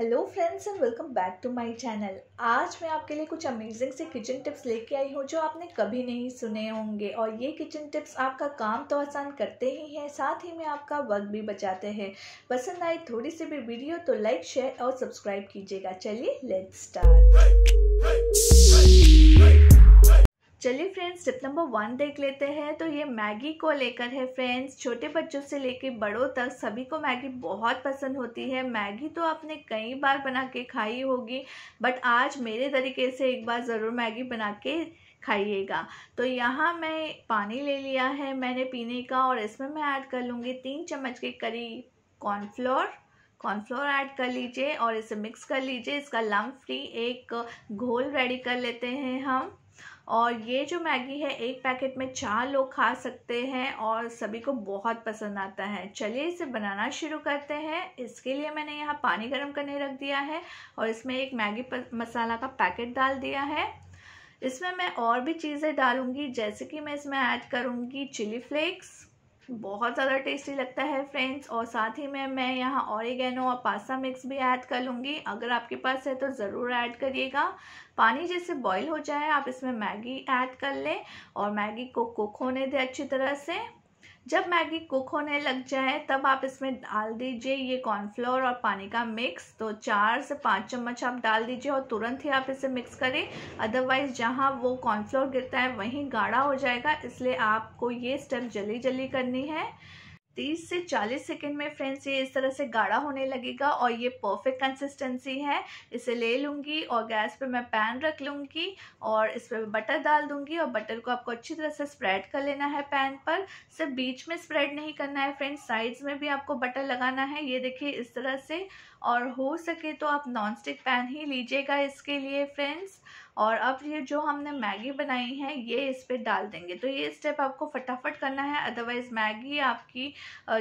hello friends and welcome back to my channel आज मैं आपके लिए कुछ अमेजिंग से किचन टिप्स लेके आई हूँ जो आपने कभी नहीं सुने होंगे और ये किचन टिप्स आपका काम तो आसान करते ही हैं साथ ही में आपका वक्त भी बचाते हैं पसंद आए थोड़ी सी भी वीडियो तो लाइक शेयर और सब्सक्राइब कीजिएगा चलिए लेट्स स्टार्ट चलिए फ्रेंड्स स्टेप नंबर वन देख लेते हैं तो ये मैगी को लेकर है फ्रेंड्स छोटे बच्चों से लेकर बड़ों तक सभी को मैगी बहुत पसंद होती है मैगी तो आपने कई बार बना के खाई होगी बट आज मेरे तरीके से एक बार ज़रूर मैगी बना के खाइएगा तो यहाँ मैं पानी ले लिया है मैंने पीने का और इसमें मैं ऐड कर लूँगी तीन चम्मच के करीब कॉर्नफ्लोर कॉर्नफ्लोर ऐड कर लीजिए और इसे मिक्स कर लीजिए इसका लम फ्री एक घोल रेडी कर लेते हैं हम और ये जो मैगी है एक पैकेट में चार लोग खा सकते हैं और सभी को बहुत पसंद आता है चलिए इसे बनाना शुरू करते हैं इसके लिए मैंने यहाँ पानी गर्म करने रख दिया है और इसमें एक मैगी मसाला का पैकेट डाल दिया है इसमें मैं और भी चीज़ें डालूंगी जैसे कि मैं इसमें ऐड करूँगी चिली फ्लेक्स बहुत ज़्यादा टेस्टी लगता है फ्रेंड्स और साथ ही में मैं यहाँ ऑरिगेनो और पास्ता मिक्स भी ऐड कर लूँगी अगर आपके पास है तो ज़रूर ऐड करिएगा पानी जैसे बॉईल हो जाए आप इसमें मैगी ऐड कर लें और मैगी को कुक होने दें अच्छी तरह से जब मैगी कुक होने लग जाए तब आप इसमें डाल दीजिए ये कॉर्नफ्लोर और पानी का मिक्स तो चार से पाँच चम्मच आप डाल दीजिए और तुरंत ही आप इसे मिक्स करें अदरवाइज़ जहाँ वो कॉर्नफ्लोर गिरता है वहीं गाढ़ा हो जाएगा इसलिए आपको ये स्टेप जल्दी जल्दी करनी है तीस से चालीस सेकेंड में फ्रेंड्स ये इस तरह से गाढ़ा होने लगेगा और ये परफेक्ट कंसिस्टेंसी है इसे ले लूँगी और गैस पे मैं पैन रख लूँगी और इस पर बटर डाल दूँगी और बटर को आपको अच्छी तरह से स्प्रेड कर लेना है पैन पर सिर्फ बीच में स्प्रेड नहीं करना है फ्रेंड्स साइड्स में भी आपको बटर लगाना है ये देखिए इस तरह से और हो सके तो आप नॉन स्टिक पैन ही लीजिएगा इसके लिए फ्रेंड्स और अब ये जो हमने मैगी बनाई है ये इस पर डाल देंगे तो ये स्टेप आपको फटाफट करना है अदरवाइज़ मैगी आपकी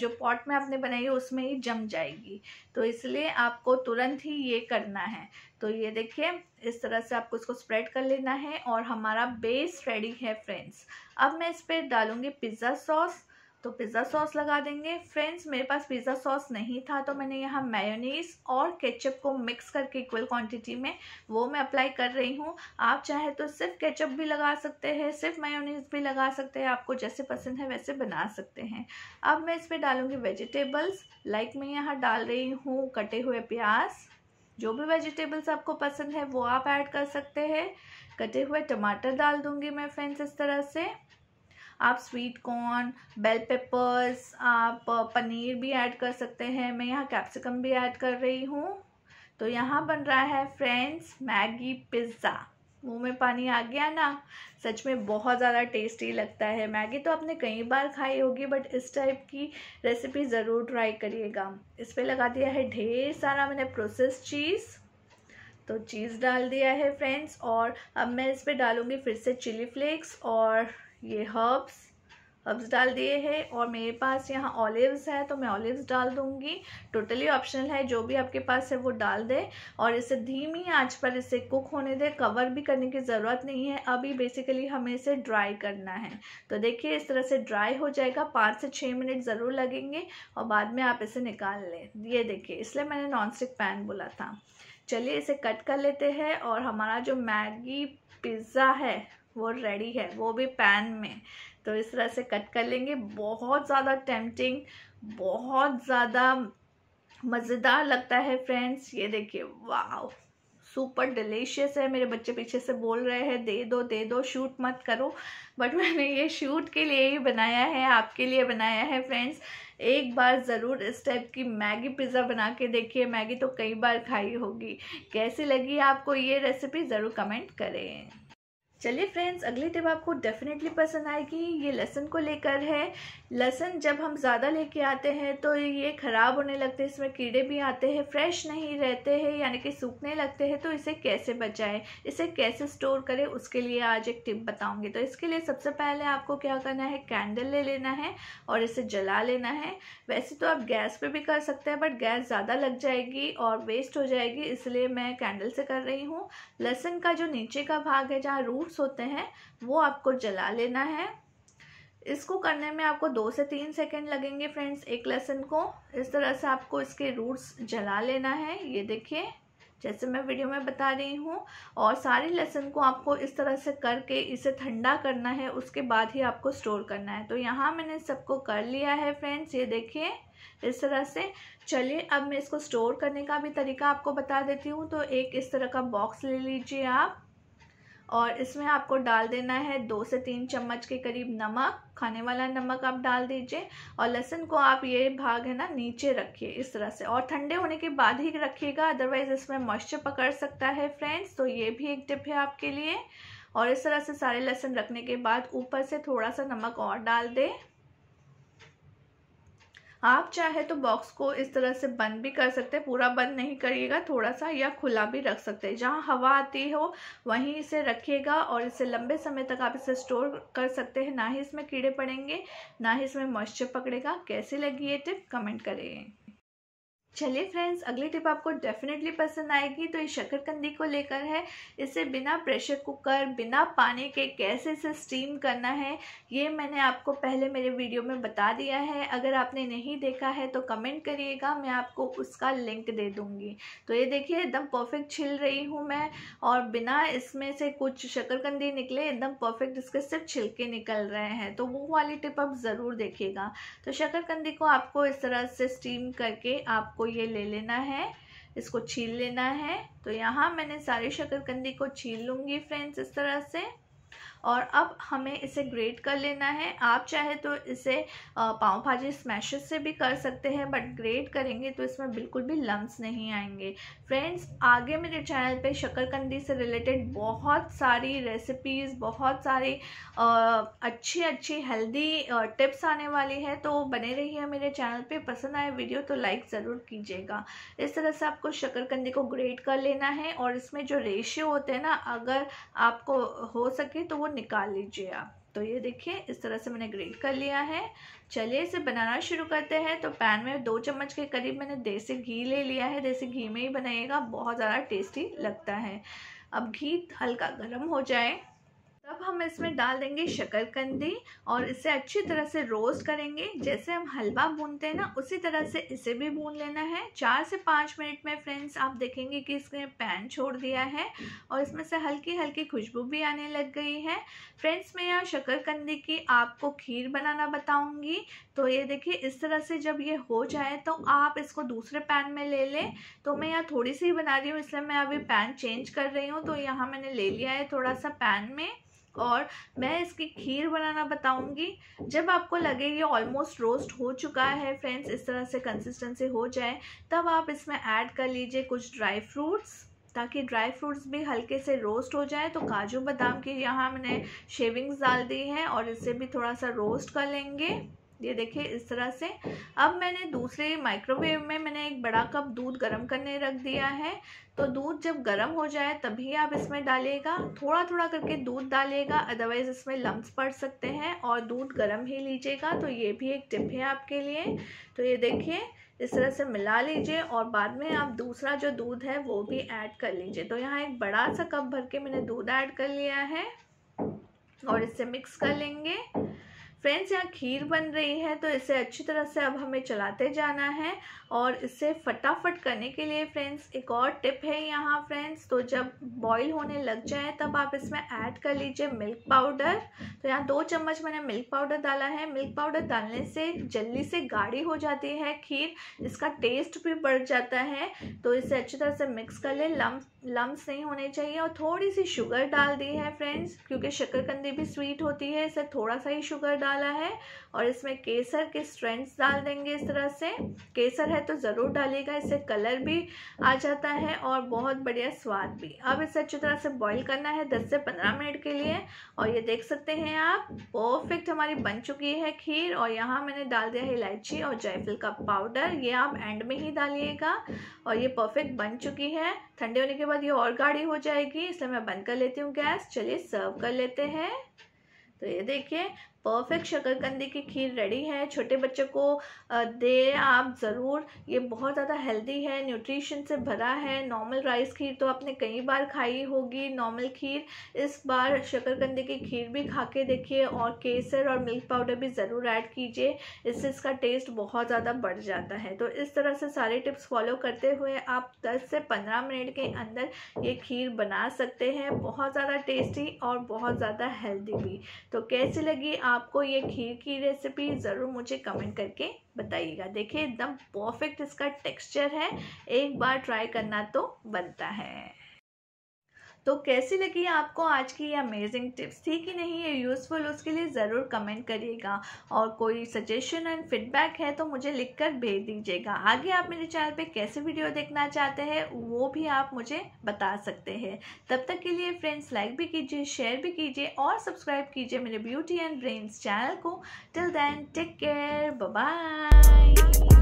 जो पॉट में आपने बनाई है उसमें ही जम जाएगी तो इसलिए आपको तुरंत ही ये करना है तो ये देखिए इस तरह से आपको इसको स्प्रेड कर लेना है और हमारा बेस रेडी है फ्रेंड्स अब मैं इस पर डालूँगी पिज़्ज़ा सॉस तो पिज़्ज़ा सॉस लगा देंगे फ्रेंड्स मेरे पास पिज़्ज़ा सॉस नहीं था तो मैंने यहाँ मेयोनीज और केचप को मिक्स करके इक्वल क्वांटिटी में वो मैं अप्लाई कर रही हूँ आप चाहे तो सिर्फ केचप भी लगा सकते हैं सिर्फ मेयोनीज भी लगा सकते हैं आपको जैसे पसंद है वैसे बना सकते हैं अब मैं इस पर डालूँगी वेजिटेबल्स लाइक मैं यहाँ डाल रही हूँ कटे हुए प्याज जो भी वेजिटेबल्स आपको पसंद है वो आप ऐड कर सकते हैं कटे हुए टमाटर डाल दूँगी मैं फ्रेंड्स इस तरह से आप स्वीट कॉर्न बेल पेपर्स आप पनीर भी ऐड कर सकते हैं मैं यहाँ कैप्सिकम भी ऐड कर रही हूँ तो यहाँ बन रहा है फ्रेंड्स मैगी पिज़्ज़ा मुंह में पानी आ गया ना सच में बहुत ज़्यादा टेस्टी लगता है मैगी तो आपने कई बार खाई होगी बट इस टाइप की रेसिपी ज़रूर ट्राई करिएगा इस पर लगा दिया है ढेर सारा मैंने प्रोसेस चीज़ तो चीज़ डाल दिया है फ्रेंड्स और अब मैं इस पर डालूँगी फिर से चिली फ्लेक्स और ये हर्ब्स हर्ब्स डाल दिए हैं और मेरे पास यहाँ ऑलिव्स है तो मैं ऑलिव्स डाल दूँगी टोटली ऑप्शनल है जो भी आपके पास है वो डाल दें और इसे धीमी आंच पर इसे कुक होने दें कवर भी करने की ज़रूरत नहीं है अभी बेसिकली हमें इसे ड्राई करना है तो देखिए इस तरह से ड्राई हो जाएगा पाँच से छः मिनट ज़रूर लगेंगे और बाद में आप इसे निकाल लें ये देखिए इसलिए मैंने नॉन स्टिक पैन बोला था चलिए इसे कट कर लेते हैं और हमारा जो मैगी पिज़्ज़ा है वो रेडी है वो भी पैन में तो इस तरह से कट कर लेंगे बहुत ज़्यादा टेम्पटिंग बहुत ज़्यादा मज़ेदार लगता है फ्रेंड्स ये देखिए वाह सुपर डिलीशियस है मेरे बच्चे पीछे से बोल रहे हैं दे दो दे दो शूट मत करो बट मैंने ये शूट के लिए ही बनाया है आपके लिए बनाया है फ्रेंड्स एक बार ज़रूर इस टाइप की मैगी पिज़्ज़ा बना के देखिए मैगी तो कई बार खाई होगी कैसी लगी आपको ये रेसिपी ज़रूर कमेंट करें चलिए फ्रेंड्स अगली टिप आपको डेफिनेटली पसंद आएगी ये लहसन को लेकर है लहसन जब हम ज़्यादा लेके आते हैं तो ये ख़राब होने लगते हैं इसमें कीड़े भी आते हैं फ्रेश नहीं रहते हैं यानी कि सूखने लगते हैं तो इसे कैसे बचाएं इसे कैसे स्टोर करें उसके लिए आज एक टिप बताऊंगी तो इसके लिए सबसे पहले आपको क्या करना है कैंडल ले लेना है और इसे जला लेना है वैसे तो आप गैस पर भी कर सकते हैं बट गैस ज़्यादा लग जाएगी और वेस्ट हो जाएगी इसलिए मैं कैंडल से कर रही हूँ लहसन का जो नीचे का भाग है जहाँ रूट फ्लेम्स होते हैं वो आपको जला लेना है इसको करने में आपको दो से तीन सेकेंड लगेंगे फ्रेंड्स एक लहसुन को इस तरह से आपको इसके रूट्स जला लेना है ये देखिए जैसे मैं वीडियो में बता रही हूँ और सारे लहसन को आपको इस तरह से करके इसे ठंडा करना है उसके बाद ही आपको स्टोर करना है तो यहाँ मैंने सबको कर लिया है फ्रेंड्स ये देखिए इस तरह से चलिए अब मैं इसको स्टोर करने का भी तरीका आपको बता देती हूँ तो एक इस तरह का बॉक्स ले लीजिए आप और इसमें आपको डाल देना है दो से तीन चम्मच के करीब नमक खाने वाला नमक आप डाल दीजिए और लहसुन को आप ये भाग है ना नीचे रखिए इस तरह से और ठंडे होने के बाद ही रखिएगा अदरवाइज़ इसमें मॉइस्चर पकड़ सकता है फ्रेंड्स तो ये भी एक टिप है आपके लिए और इस तरह से सारे लहसुन रखने के बाद ऊपर से थोड़ा सा नमक और डाल दें आप चाहे तो बॉक्स को इस तरह से बंद भी कर सकते हैं पूरा बंद नहीं करिएगा थोड़ा सा या खुला भी रख सकते हैं जहाँ हवा आती हो वहीं इसे रखिएगा और इसे लंबे समय तक आप इसे स्टोर कर सकते हैं ना ही इसमें कीड़े पड़ेंगे ना ही इसमें मॉइस्चर पकड़ेगा कैसी लगी ये टिप कमेंट करें चलिए फ्रेंड्स अगली टिप आपको डेफिनेटली पसंद आएगी तो ये शक्करकंदी को लेकर है इसे बिना प्रेशर कुकर बिना पानी के कैसे इसे स्टीम करना है ये मैंने आपको पहले मेरे वीडियो में बता दिया है अगर आपने नहीं देखा है तो कमेंट करिएगा मैं आपको उसका लिंक दे दूँगी तो ये देखिए एकदम परफेक्ट छिल रही हूँ मैं और बिना इसमें से कुछ शक्करकंदी निकले एकदम परफेक्ट इसके सिर्फ छिलके निकल रहे हैं तो वो वाली टिप आप ज़रूर देखिएगा तो शक्करकंदी को आपको इस तरह से स्टीम करके आपको आपको ये ले लेना है इसको छील लेना है तो यहाँ मैंने सारी शकरकंदी को छील लूँगी फ्रेंड्स इस तरह से और अब हमें इसे ग्रेट कर लेना है आप चाहे तो इसे पाव भाजी स्मैशेस से भी कर सकते हैं बट ग्रेट करेंगे तो इसमें बिल्कुल भी लम्स नहीं आएंगे फ्रेंड्स आगे मेरे चैनल पे शक्करकंदी से रिलेटेड बहुत सारी रेसिपीज़ बहुत सारी अच्छी अच्छी हेल्दी टिप्स आने वाली है तो बने रहिए मेरे चैनल पर पसंद आए वीडियो तो लाइक ज़रूर कीजिएगा इस तरह से आपको शक्करकंदी को ग्रेट कर लेना है और इसमें जो रेशियो होते हैं ना अगर आपको हो सके तो वो निकाल लीजिए आप तो ये देखिए इस तरह से मैंने ग्रेट कर लिया है चलिए इसे बनाना शुरू करते हैं तो पैन में दो चम्मच के करीब मैंने देसी घी ले लिया है देसी घी में ही बनाइएगा बहुत ज़्यादा टेस्टी लगता है अब घी हल्का गर्म हो जाए अब हम इसमें डाल देंगे शकरकंदी और इसे अच्छी तरह से रोस्ट करेंगे जैसे हम हलवा भूनते हैं ना उसी तरह से इसे भी भून लेना है चार से पाँच मिनट में फ्रेंड्स आप देखेंगे कि इसने पैन छोड़ दिया है और इसमें से हल्की हल्की खुशबू भी आने लग गई है फ्रेंड्स मैं यहाँ शकरकंदी की आपको खीर बनाना बताऊँगी तो ये देखिए इस तरह से जब ये हो जाए तो आप इसको दूसरे पैन में ले लें तो मैं यहाँ थोड़ी सी बना रही हूँ इसलिए मैं अभी पैन चेंज कर रही हूँ तो यहाँ मैंने ले लिया है थोड़ा सा पैन में और मैं इसकी खीर बनाना बताऊंगी जब आपको लगे ये ऑलमोस्ट रोस्ट हो चुका है फ्रेंड्स इस तरह से कंसिस्टेंसी हो जाए तब आप इसमें ऐड कर लीजिए कुछ ड्राई फ्रूट्स ताकि ड्राई फ्रूट्स भी हल्के से रोस्ट हो जाए तो काजू बादाम की यहाँ मैंने शेविंग्स डाल दी है और इसे भी थोड़ा सा रोस्ट कर लेंगे ये देखिए इस तरह से अब मैंने दूसरे माइक्रोवेव में मैंने एक बड़ा कप दूध गर्म करने रख दिया है तो दूध जब गर्म हो जाए तभी आप इसमें डालेगा थोड़ा थोड़ा करके दूध डालेगा अदरवाइज़ इसमें लम्ब पड़ सकते हैं और दूध गर्म ही लीजिएगा तो ये भी एक टिप है आपके लिए तो ये देखिए इस तरह से मिला लीजिए और बाद में आप दूसरा जो दूध है वो भी ऐड कर लीजिए तो यहाँ एक बड़ा सा कप भर के मैंने दूध ऐड कर लिया है और इसे मिक्स कर लेंगे फ्रेंड्स यहाँ खीर बन रही है तो इसे अच्छी तरह से अब हमें चलाते जाना है और इसे फटाफट करने के लिए फ्रेंड्स एक और टिप है यहाँ फ्रेंड्स तो जब बॉईल होने लग जाए तब आप इसमें ऐड कर लीजिए मिल्क पाउडर तो यहाँ दो चम्मच मैंने मिल्क पाउडर डाला है मिल्क पाउडर डालने से जल्दी से गाढ़ी हो जाती है खीर इसका टेस्ट भी बढ़ जाता है तो इसे अच्छी तरह से मिक्स कर लें लम्स लम्स नहीं होने चाहिए और थोड़ी सी शुगर डाल दी है फ्रेंड्स क्योंकि शक्करकंदी भी स्वीट होती है इसे थोड़ा सा ही शुगर डाल डाला है और इसमें केसर के स्ट्रेंड्स डाल देंगे इस तरह से केसर है तो ज़रूर डालिएगा इससे कलर भी आ जाता है और बहुत बढ़िया स्वाद भी अब इसे अच्छी तरह से बॉईल करना है 10 से 15 मिनट के लिए और ये देख सकते हैं आप परफेक्ट हमारी बन चुकी है खीर और यहाँ मैंने डाल दिया है इलायची और जायफल का पाउडर ये आप एंड में ही डालिएगा और ये परफेक्ट बन चुकी है ठंडे होने के बाद ये और गाढ़ी हो जाएगी इसलिए मैं बंद कर लेती हूँ गैस चलिए सर्व कर लेते हैं तो ये देखिए परफेक्ट शकरकंदी की खीर रेडी है छोटे बच्चों को दे आप ज़रूर ये बहुत ज़्यादा हेल्दी है न्यूट्रिशन से भरा है नॉर्मल राइस खीर तो आपने कई बार खाई होगी नॉर्मल खीर इस बार शकरकंदी की खीर भी खा के देखिए और केसर और मिल्क पाउडर भी ज़रूर ऐड कीजिए इससे इसका टेस्ट बहुत ज़्यादा बढ़ जाता है तो इस तरह से सारे टिप्स फॉलो करते हुए आप दस से पंद्रह मिनट के अंदर ये खीर बना सकते हैं बहुत ज़्यादा टेस्टी और बहुत ज़्यादा हेल्दी भी तो कैसी लगी आप आपको ये खीर की रेसिपी ज़रूर मुझे कमेंट करके बताइएगा देखिए एकदम परफेक्ट इसका टेक्सचर है एक बार ट्राई करना तो बनता है तो कैसी लगी आपको आज की ये अमेजिंग टिप्स थी कि नहीं ये यूज़फुल उसके लिए ज़रूर कमेंट करिएगा और कोई सजेशन एंड फीडबैक है तो मुझे लिख कर भेज दीजिएगा आगे आप मेरे चैनल पर कैसे वीडियो देखना चाहते हैं वो भी आप मुझे बता सकते हैं तब तक के लिए फ्रेंड्स लाइक भी कीजिए शेयर भी कीजिए और सब्सक्राइब कीजिए मेरे ब्यूटी एंड ब्रेन्स चैनल को till then take care bye